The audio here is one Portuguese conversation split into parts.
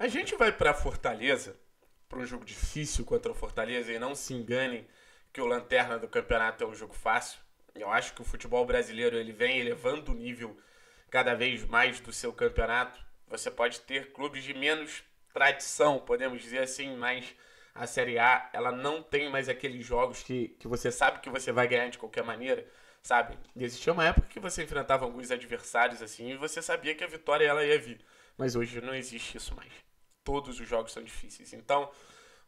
A gente vai para Fortaleza, para um jogo difícil contra o Fortaleza, e não se enganem que o lanterna do campeonato é um jogo fácil. Eu acho que o futebol brasileiro ele vem elevando o nível cada vez mais do seu campeonato. Você pode ter clubes de menos tradição, podemos dizer assim, mas a Série A ela não tem mais aqueles jogos que, que você sabe que você vai ganhar de qualquer maneira, sabe? existia uma época que você enfrentava alguns adversários assim e você sabia que a vitória ela ia vir, mas hoje não existe isso mais todos os jogos são difíceis. Então, o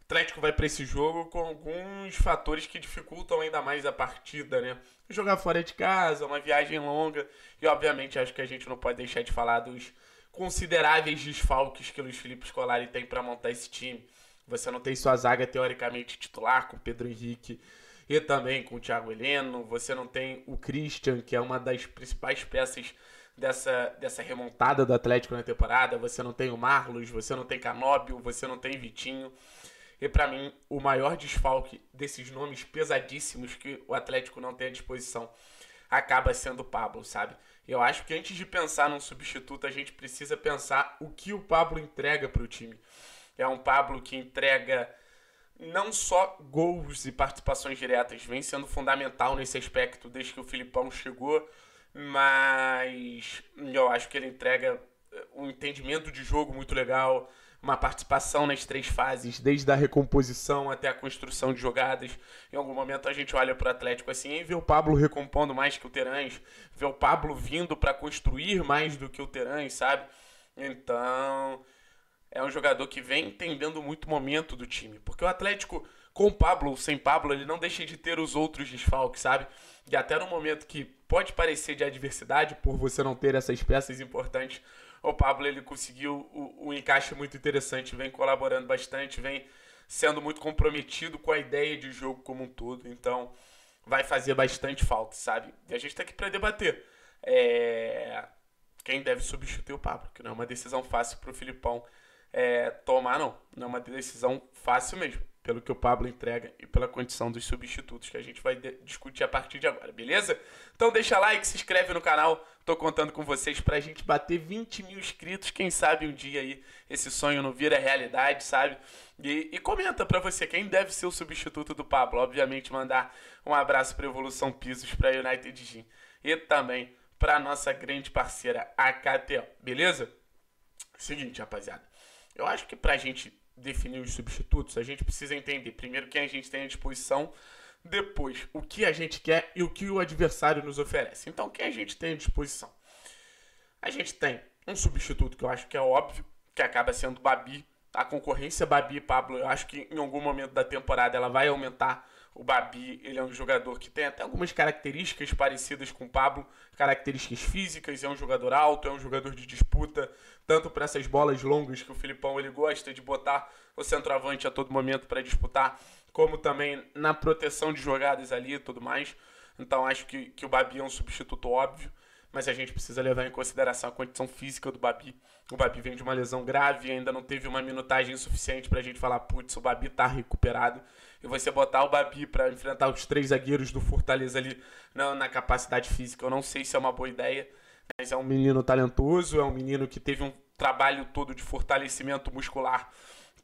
Atlético vai para esse jogo com alguns fatores que dificultam ainda mais a partida, né? Jogar fora de casa, uma viagem longa e, obviamente, acho que a gente não pode deixar de falar dos consideráveis desfalques que o Luiz Felipe Scolari tem para montar esse time. Você não tem sua zaga teoricamente titular com Pedro Henrique e também com o Thiago Heleno. Você não tem o Christian, que é uma das principais peças dessa, dessa remontada do Atlético na temporada. Você não tem o Marlos, você não tem Canóbio, você não tem Vitinho. E para mim, o maior desfalque desses nomes pesadíssimos que o Atlético não tem à disposição acaba sendo o Pablo, sabe? Eu acho que antes de pensar num substituto, a gente precisa pensar o que o Pablo entrega para o time. É um Pablo que entrega não só gols e participações diretas, vem sendo fundamental nesse aspecto desde que o Filipão chegou mas eu acho que ele entrega eh, um entendimento de jogo muito legal, uma participação nas três fases, desde a recomposição até a construção de jogadas. Em algum momento a gente olha para o Atlético assim e vê o Pablo recompondo mais que o Terãs, vê o Pablo vindo para construir mais do que o Terãs, sabe? Então, é um jogador que vem entendendo muito o momento do time, porque o Atlético com Pablo ou sem Pablo, ele não deixa de ter os outros desfalques, sabe? E até no momento que pode parecer de adversidade, por você não ter essas peças importantes, o Pablo ele conseguiu um encaixe muito interessante, vem colaborando bastante, vem sendo muito comprometido com a ideia de jogo como um todo. Então, vai fazer bastante falta, sabe? E a gente tá aqui para debater. É... Quem deve substituir o Pablo? Que não é uma decisão fácil pro Filipão é, tomar, não. Não é uma decisão fácil mesmo pelo que o Pablo entrega e pela condição dos substitutos que a gente vai discutir a partir de agora, beleza? Então deixa like, se inscreve no canal, tô contando com vocês pra gente bater 20 mil inscritos, quem sabe um dia aí esse sonho não vira realidade, sabe? E, e comenta pra você quem deve ser o substituto do Pablo, obviamente mandar um abraço pra Evolução Pisos, pra United Gym e também pra nossa grande parceira, a KTO, beleza? Seguinte, rapaziada, eu acho que pra gente definir os substitutos, a gente precisa entender primeiro quem a gente tem à disposição, depois o que a gente quer e o que o adversário nos oferece. Então, quem a gente tem à disposição? A gente tem um substituto que eu acho que é óbvio, que acaba sendo Babi. A concorrência Babi e Pablo, eu acho que em algum momento da temporada ela vai aumentar o Babi, ele é um jogador que tem até algumas características parecidas com o Pablo, características físicas, é um jogador alto, é um jogador de disputa, tanto para essas bolas longas que o Filipão ele gosta de botar o centroavante a todo momento para disputar, como também na proteção de jogadas ali e tudo mais. Então acho que, que o Babi é um substituto óbvio mas a gente precisa levar em consideração a condição física do Babi. O Babi vem de uma lesão grave, ainda não teve uma minutagem suficiente para a gente falar, putz, o Babi tá recuperado. E você botar o Babi para enfrentar os três zagueiros do Fortaleza ali na, na capacidade física, eu não sei se é uma boa ideia, mas é um menino talentoso, é um menino que teve um trabalho todo de fortalecimento muscular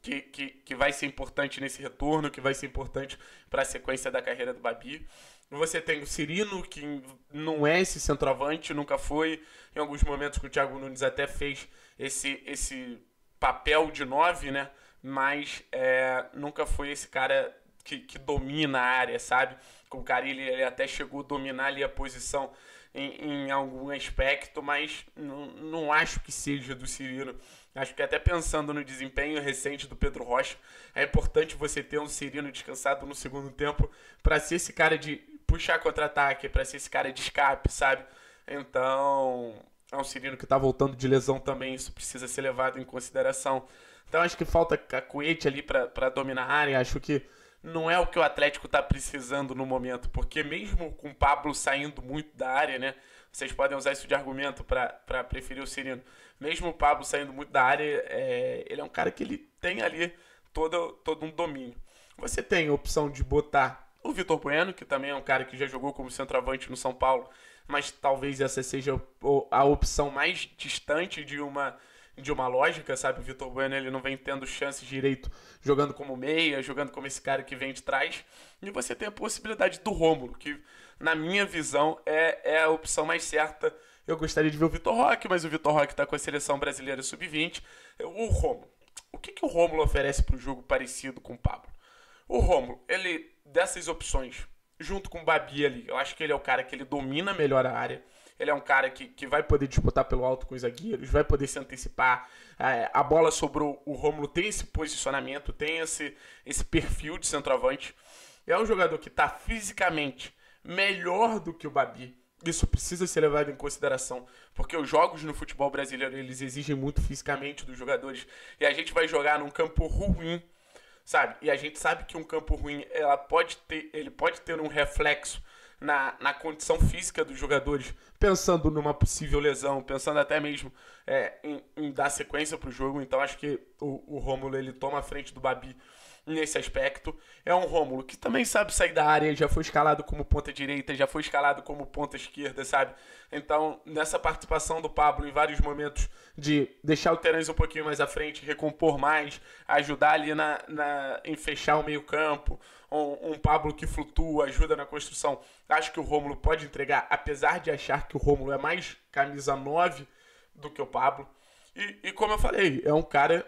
que, que, que vai ser importante nesse retorno, que vai ser importante para a sequência da carreira do Babi. Você tem o Cirino, que não é esse centroavante, nunca foi. Em alguns momentos que o Thiago Nunes até fez esse, esse papel de nove, né? Mas é, nunca foi esse cara que, que domina a área, sabe? Com o Carilli, ele até chegou a dominar ali a posição em, em algum aspecto, mas não, não acho que seja do Cirino. Acho que até pensando no desempenho recente do Pedro Rocha, é importante você ter um Cirino descansado no segundo tempo para ser esse cara de puxar contra-ataque, para ser esse cara de escape, sabe? Então, é um Cirino que está voltando de lesão também, isso precisa ser levado em consideração. Então, acho que falta a cacuete ali para dominar a área. Acho que não é o que o Atlético está precisando no momento, porque mesmo com o Pablo saindo muito da área, né? Vocês podem usar isso de argumento para preferir o Cirino. Mesmo o Pablo saindo muito da área, é, ele é um cara que ele tem ali todo, todo um domínio. Você tem a opção de botar o Vitor Bueno, que também é um cara que já jogou como centroavante no São Paulo, mas talvez essa seja a opção mais distante de uma de uma lógica, sabe? O Vitor Bueno ele não vem tendo chance direito jogando como meia, jogando como esse cara que vem de trás. E você tem a possibilidade do Rômulo, que na minha visão é, é a opção mais certa. Eu gostaria de ver o Vitor Roque, mas o Vitor Roque está com a seleção brasileira sub-20. O Rômulo. O que, que o Rômulo oferece para o jogo parecido com o Pablo? O Rômulo, ele, dessas opções, junto com o Babi ali, eu acho que ele é o cara que ele domina melhor a área ele é um cara que, que vai poder disputar pelo alto com os zagueiros, vai poder se antecipar. É, a bola sobrou, o Romulo tem esse posicionamento, tem esse, esse perfil de centroavante. É um jogador que está fisicamente melhor do que o Babi. Isso precisa ser levado em consideração, porque os jogos no futebol brasileiro eles exigem muito fisicamente dos jogadores. E a gente vai jogar num campo ruim, sabe? E a gente sabe que um campo ruim ela pode ter, ele pode ter um reflexo na, na condição física dos jogadores, pensando numa possível lesão, pensando até mesmo é, em, em, dar sequência para o jogo. Então acho que o, o ele toma a frente do Babi nesse aspecto. É um Rômulo que também sabe sair da área, já foi escalado como ponta direita, já foi escalado como ponta esquerda, sabe? Então, nessa participação do Pablo em vários momentos de deixar o Terence um pouquinho mais à frente, recompor mais, ajudar ali na, na em fechar o meio-campo, um, um, Pablo que flutua, ajuda na construção. Acho que o Rômulo pode entregar, apesar de achar que o Rômulo é mais camisa 9 do que o Pablo. E, e como eu falei, é um cara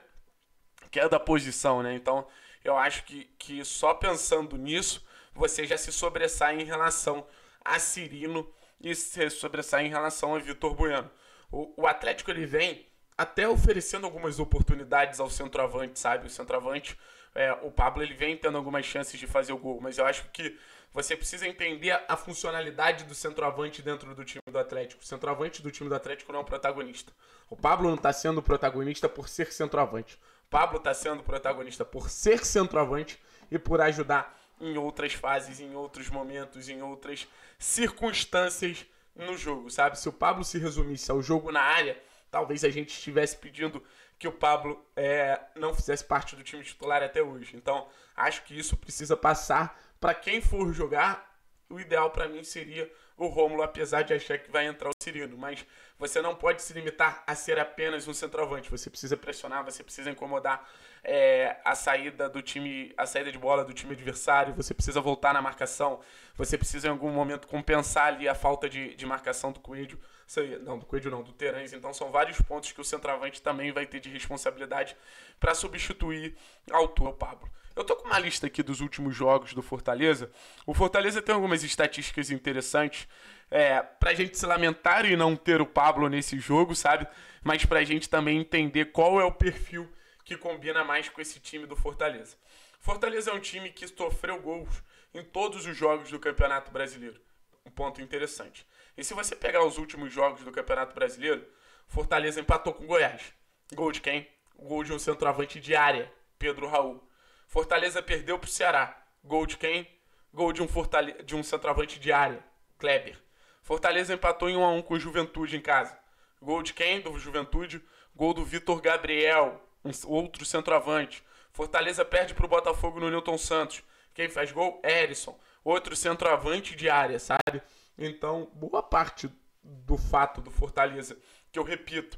que é da posição, né? Então, eu acho que, que só pensando nisso, você já se sobressai em relação a Cirino e se sobressai em relação a Vitor Bueno. O, o Atlético ele vem até oferecendo algumas oportunidades ao centroavante, sabe? O centroavante, é, o Pablo, ele vem tendo algumas chances de fazer o gol, mas eu acho que você precisa entender a funcionalidade do centroavante dentro do time do Atlético. O centroavante do time do Atlético não é o protagonista. O Pablo não está sendo o protagonista por ser centroavante. Pablo está sendo protagonista por ser centroavante e por ajudar em outras fases, em outros momentos, em outras circunstâncias no jogo, sabe? Se o Pablo se resumisse ao jogo na área, talvez a gente estivesse pedindo que o Pablo é, não fizesse parte do time titular até hoje. Então, acho que isso precisa passar para quem for jogar o ideal para mim seria o Rômulo, apesar de achar que vai entrar o Cirino. Mas você não pode se limitar a ser apenas um centroavante. Você precisa pressionar, você precisa incomodar é, a saída do time, a saída de bola do time adversário, você precisa voltar na marcação, você precisa em algum momento compensar ali a falta de, de marcação do Coelho. Sei, não, do Coelho não, do Terãs. Então são vários pontos que o centroavante também vai ter de responsabilidade para substituir ao altura o Pablo. Eu tô com uma lista aqui dos últimos jogos do Fortaleza. O Fortaleza tem algumas estatísticas interessantes. É, pra gente se lamentar e não ter o Pablo nesse jogo, sabe? Mas pra gente também entender qual é o perfil que combina mais com esse time do Fortaleza. Fortaleza é um time que sofreu gols em todos os jogos do Campeonato Brasileiro. Um ponto interessante. E se você pegar os últimos jogos do Campeonato Brasileiro, Fortaleza empatou com o Goiás. Gol de quem? Gol de um centroavante de área, Pedro Raul. Fortaleza perdeu para o Ceará. Gol de quem? Gol de um, Fortale... de um centroavante de área, Kleber. Fortaleza empatou em 1 a 1 com o Juventude em casa. Gol de quem? Do Juventude. Gol do Vitor Gabriel, um outro centroavante. Fortaleza perde para o Botafogo no Newton Santos. Quem faz gol? Erisson. Outro centroavante de área, sabe? Então, boa parte do fato do Fortaleza, que eu repito,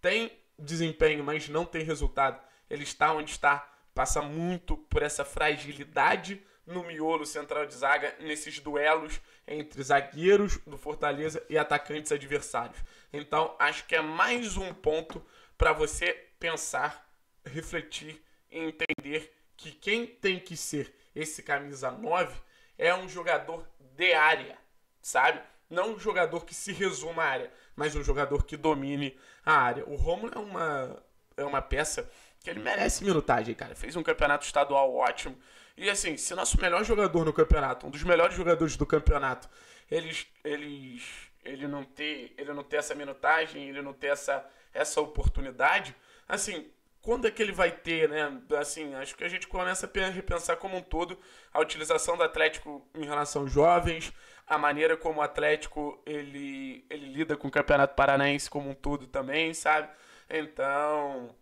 tem desempenho, mas não tem resultado, ele está onde está, passa muito por essa fragilidade no miolo central de zaga, nesses duelos entre zagueiros do Fortaleza e atacantes adversários. Então, acho que é mais um ponto para você pensar, refletir e entender que quem tem que ser esse camisa 9 é um jogador de área sabe? Não um jogador que se resuma à área, mas um jogador que domine a área. O Romulo é uma, é uma peça que ele merece minutagem, cara. Fez um campeonato estadual ótimo. E assim, se nosso melhor jogador no campeonato, um dos melhores jogadores do campeonato, eles, eles, ele não ter, ele não ter essa minutagem, ele não ter essa, essa oportunidade, assim, quando é que ele vai ter, né? Assim, acho que a gente começa a repensar como um todo a utilização do Atlético em relação aos jovens, a maneira como o Atlético ele, ele lida com o Campeonato Paranaense como um todo também, sabe? Então,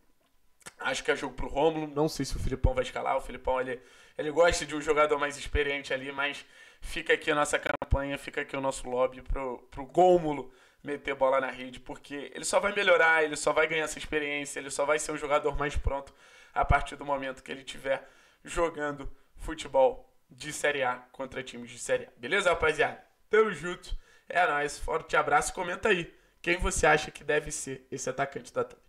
acho que é jogo pro Rômulo. Não sei se o Filipão vai escalar. O Filipão ele, ele gosta de um jogador mais experiente ali, mas Fica aqui a nossa campanha, fica aqui o nosso lobby pro, pro Gômulo meter bola na rede, porque ele só vai melhorar, ele só vai ganhar essa experiência, ele só vai ser um jogador mais pronto a partir do momento que ele tiver jogando futebol de Série A contra times de Série A. Beleza, rapaziada? Tamo junto. É nóis. Forte abraço. Comenta aí quem você acha que deve ser esse atacante da TAM.